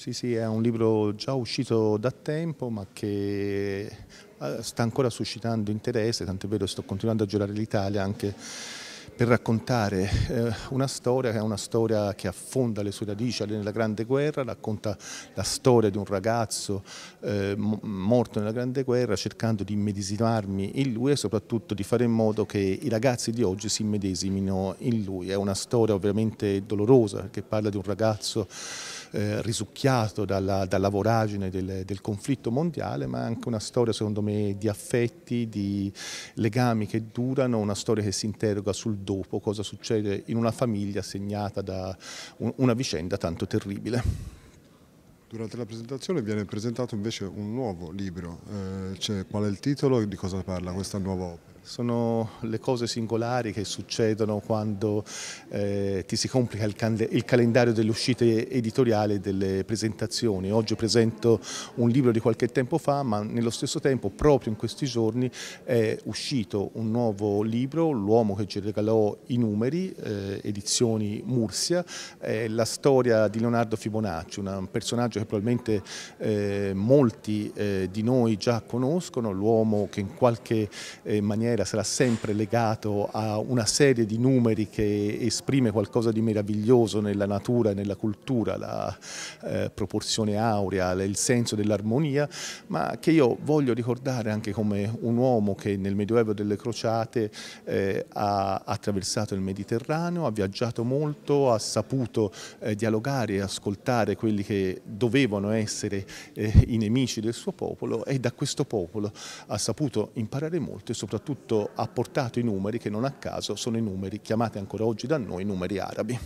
Sì, sì, è un libro già uscito da tempo ma che eh, sta ancora suscitando interesse, tant'è vero che sto continuando a girare l'Italia anche per raccontare eh, una storia che è una storia che affonda le sue radici nella Grande Guerra, racconta la storia di un ragazzo eh, morto nella Grande Guerra cercando di immedesimarmi in lui e soprattutto di fare in modo che i ragazzi di oggi si immedesimino in lui. È una storia ovviamente dolorosa perché parla di un ragazzo eh, risucchiato dalla, dalla voragine del, del, conflitto mondiale, ma anche una storia secondo me di affetti, di legami che durano, una storia che si interroga sul dolore dopo cosa succede in una famiglia segnata da una vicenda tanto terribile. Durante la presentazione viene presentato invece un nuovo libro, eh, cioè, qual è il titolo e di cosa parla questa nuova opera? sono le cose singolari che succedono quando eh, ti si complica il, il calendario delle uscite editoriali e delle presentazioni. Oggi presento un libro di qualche tempo fa, ma nello stesso tempo, proprio in questi giorni, è uscito un nuovo libro, L'uomo che ci regalò i numeri, eh, edizioni Mursia, eh, la storia di Leonardo Fibonacci, un personaggio che probabilmente eh, molti eh, di noi già conoscono, l'uomo che in qualche eh, maniera maniera sarà sempre legato a una serie di numeri che esprime qualcosa di meraviglioso nella natura e nella cultura, la eh, proporzione aurea, il senso dell'armonia, ma che io voglio ricordare anche come un uomo che nel Medioevo delle Crociate eh, ha attraversato il Mediterraneo, ha viaggiato molto, ha saputo eh, dialogare e ascoltare quelli che dovevano essere eh, i nemici del suo popolo e da questo popolo ha saputo imparare molto e soprattutto tutto ha portato i numeri che non a caso sono i numeri chiamati ancora oggi da noi numeri arabi.